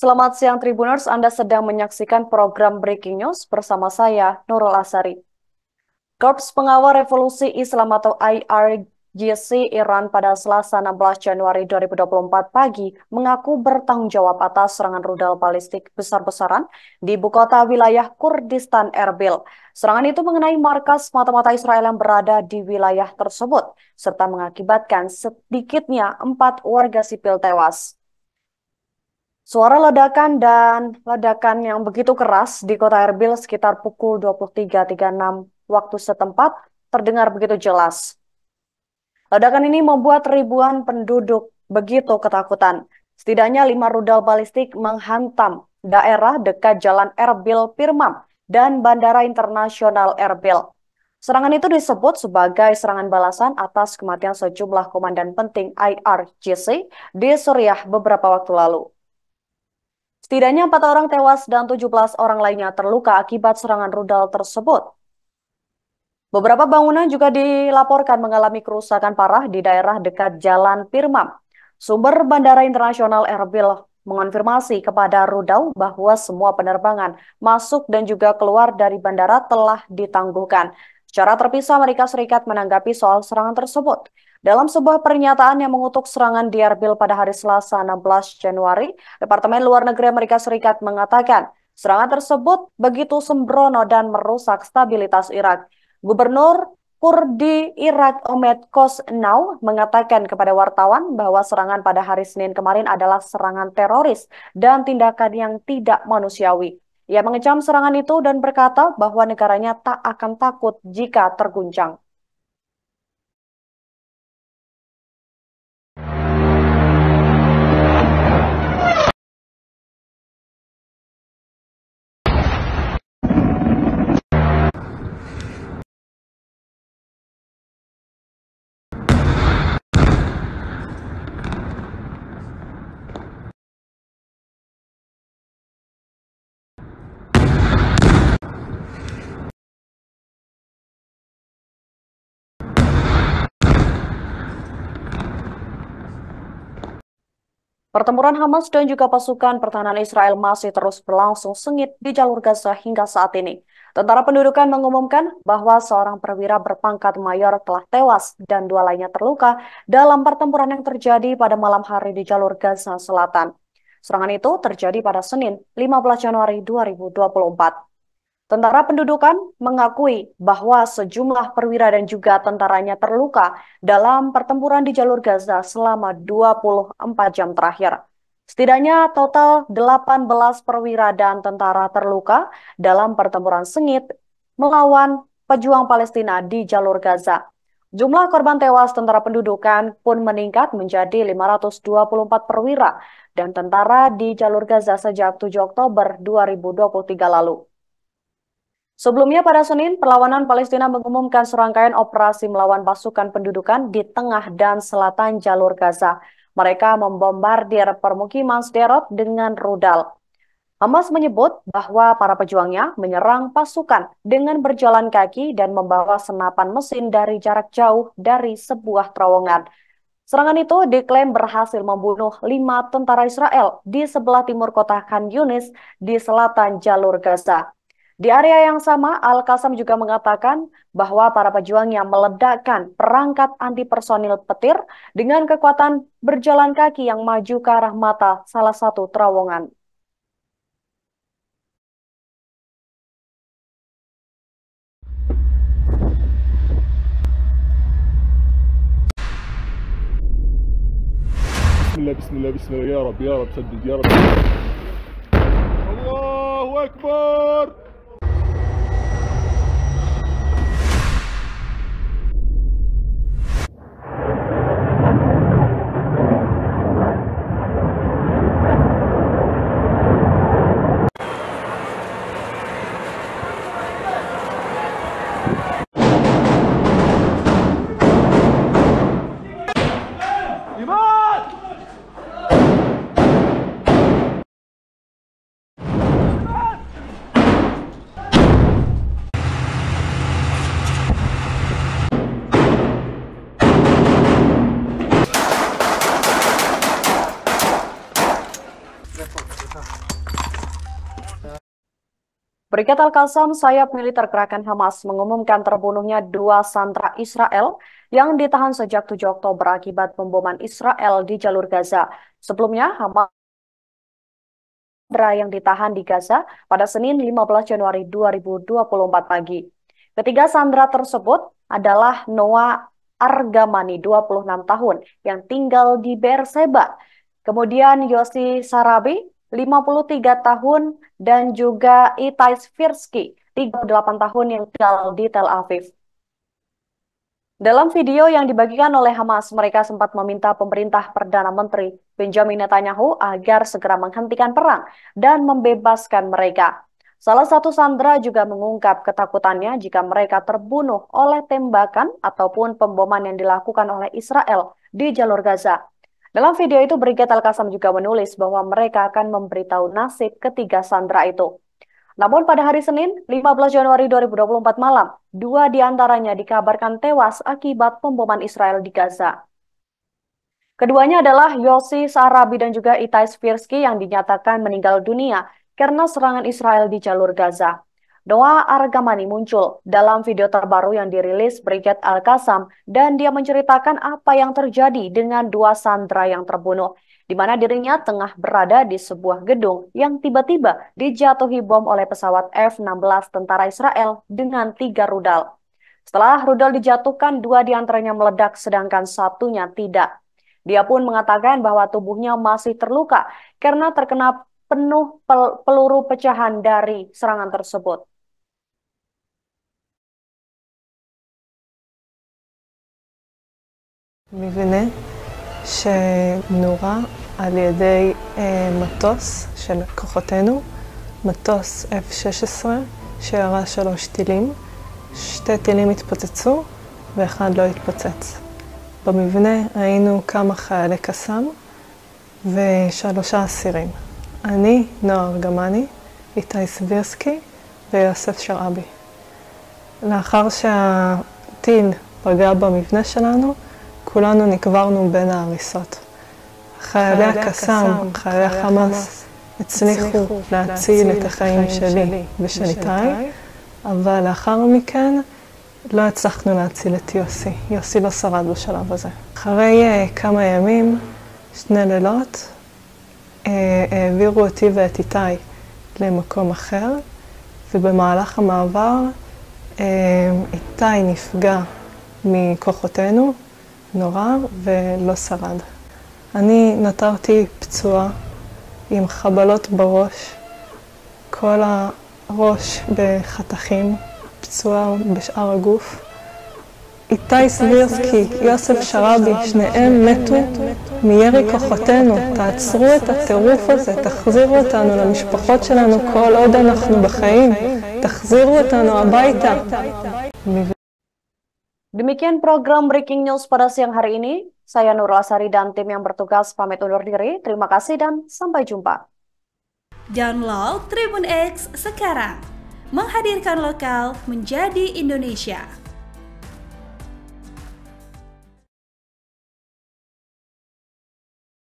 Selamat siang Tribuners, Anda sedang menyaksikan program Breaking News bersama saya, Nurul Asari. Korps Pengawal Revolusi Islam atau IRGC Iran pada Selasa 16 Januari 2024 pagi mengaku bertanggung jawab atas serangan rudal balistik besar-besaran di ibu kota wilayah Kurdistan Erbil. Serangan itu mengenai markas mata-mata Israel yang berada di wilayah tersebut, serta mengakibatkan sedikitnya empat warga sipil tewas. Suara ledakan dan ledakan yang begitu keras di kota Erbil sekitar pukul 23.36 waktu setempat terdengar begitu jelas. Ledakan ini membuat ribuan penduduk begitu ketakutan. Setidaknya lima rudal balistik menghantam daerah dekat jalan Erbil Pirmam dan Bandara Internasional Erbil. Serangan itu disebut sebagai serangan balasan atas kematian sejumlah komandan penting IRGC di Suriah beberapa waktu lalu. Setidaknya empat orang tewas dan 17 orang lainnya terluka akibat serangan rudal tersebut. Beberapa bangunan juga dilaporkan mengalami kerusakan parah di daerah dekat Jalan Pirmam. Sumber Bandara Internasional Erbil mengonfirmasi kepada Rudau bahwa semua penerbangan masuk dan juga keluar dari bandara telah ditangguhkan. Secara terpisah, Amerika Serikat menanggapi soal serangan tersebut. Dalam sebuah pernyataan yang mengutuk serangan di Erbil pada hari Selasa 16 Januari, Departemen Luar Negeri Amerika Serikat mengatakan serangan tersebut begitu sembrono dan merusak stabilitas Irak. Gubernur Kurdi Irak Omed Kosnau mengatakan kepada wartawan bahwa serangan pada hari Senin kemarin adalah serangan teroris dan tindakan yang tidak manusiawi. Ia mengecam serangan itu dan berkata bahwa negaranya tak akan takut jika terguncang. Pertempuran Hamas dan juga pasukan pertahanan Israel masih terus berlangsung sengit di jalur Gaza hingga saat ini. Tentara pendudukan mengumumkan bahwa seorang perwira berpangkat mayor telah tewas dan dua lainnya terluka dalam pertempuran yang terjadi pada malam hari di jalur Gaza Selatan. Serangan itu terjadi pada Senin, 15 Januari 2024. Tentara pendudukan mengakui bahwa sejumlah perwira dan juga tentaranya terluka dalam pertempuran di jalur Gaza selama 24 jam terakhir. Setidaknya total 18 perwira dan tentara terluka dalam pertempuran sengit melawan pejuang Palestina di jalur Gaza. Jumlah korban tewas tentara pendudukan pun meningkat menjadi 524 perwira dan tentara di jalur Gaza sejak 7 Oktober 2023 lalu. Sebelumnya pada Senin, perlawanan Palestina mengumumkan serangkaian operasi melawan pasukan pendudukan di tengah dan selatan jalur Gaza. Mereka membombardir permukiman Sderot dengan rudal. Hamas menyebut bahwa para pejuangnya menyerang pasukan dengan berjalan kaki dan membawa senapan mesin dari jarak jauh dari sebuah terowongan. Serangan itu diklaim berhasil membunuh lima tentara Israel di sebelah timur kota Khan Yunis di selatan jalur Gaza. Di area yang sama, al qasam juga mengatakan bahwa para pejuang yang meledakkan perangkat anti personil petir dengan kekuatan berjalan kaki yang maju ke arah mata salah satu terowongan. Bismillah, ya Rabbi, ya Rabbi, ya Rabbi. Allahu Akbar! Brigad Al-Qassam, sayap militer gerakan Hamas, mengumumkan terbunuhnya dua sandra Israel yang ditahan sejak 7 Oktober akibat pemboman Israel di jalur Gaza. Sebelumnya, Hamas yang ditahan di Gaza pada Senin 15 Januari 2024 pagi. Ketiga sandra tersebut adalah Noah Argamani, 26 tahun, yang tinggal di Berseba. Kemudian Yosi Sarabi, 53 tahun, dan juga Itai Svirsky, 38 tahun yang tinggal di Tel Aviv. Dalam video yang dibagikan oleh Hamas, mereka sempat meminta pemerintah Perdana Menteri Benjamin Netanyahu agar segera menghentikan perang dan membebaskan mereka. Salah satu sandra juga mengungkap ketakutannya jika mereka terbunuh oleh tembakan ataupun pemboman yang dilakukan oleh Israel di jalur Gaza. Dalam video itu, Brigjen Alkasam juga menulis bahwa mereka akan memberitahu nasib ketiga sandera itu. Namun pada hari Senin, 15 Januari 2024 malam, dua di antaranya dikabarkan tewas akibat pemboman Israel di Gaza. Keduanya adalah Yossi Sarabi dan juga Itai Spirsky yang dinyatakan meninggal dunia karena serangan Israel di jalur Gaza. Doa Argamani muncul dalam video terbaru yang dirilis Brigad al qasam dan dia menceritakan apa yang terjadi dengan dua sandera yang terbunuh di mana dirinya tengah berada di sebuah gedung yang tiba-tiba dijatuhi bom oleh pesawat F-16 tentara Israel dengan tiga rudal. Setelah rudal dijatuhkan, dua di antaranya meledak sedangkan satunya tidak. Dia pun mengatakan bahwa tubuhnya masih terluka karena terkena penuh pel peluru pecahan dari serangan tersebut. מבנה שנורה על ידי אה, מטוס של כוחותינו, מטוס F-16 שירה שלוש טילים, שתי טילים התפוצצו ואחד לא התפוצץ. במבנה ראינו כמה חיילי קסאם ושלושה אסירים. אני, נועה ארגמני, איתי סבירסקי ויוסף שרעבי. לאחר שהטיל פגע במבנה שלנו, כולנו נקברנו בין ההריסות. חיילי הקסאם, חיילי החמאס, הצליחו להציל את החיים שלי ושל איתי, אבל לאחר מכן לא הצלחנו להציל את יוסי. יוסי לא שרד בשלב הזה. אחרי אה, כמה ימים, שני לילות, אה, העבירו אותי ואת איתי למקום אחר, ובמהלך המעבר אה, איתי נפגע מכוחותינו נורא ולא שרד. אני נותרתי פצועה עם חבלות בראש, כל הראש בחתכים, פצועה בשאר הגוף. איתי סבירסקי, יוסף שרבי, שניהם מתו מירי כוחותינו. תעצרו את הטירוף הזה, תחזירו אותנו למשפחות שלנו כל עוד אנחנו בחיים. תחזירו אותנו הביתה. Demikian program Breaking News pada siang hari ini. Saya Nurul Asari dan tim yang bertugas pamit undur diri. Terima kasih dan sampai jumpa. Download Tribun X sekarang. Menghadirkan lokal menjadi Indonesia.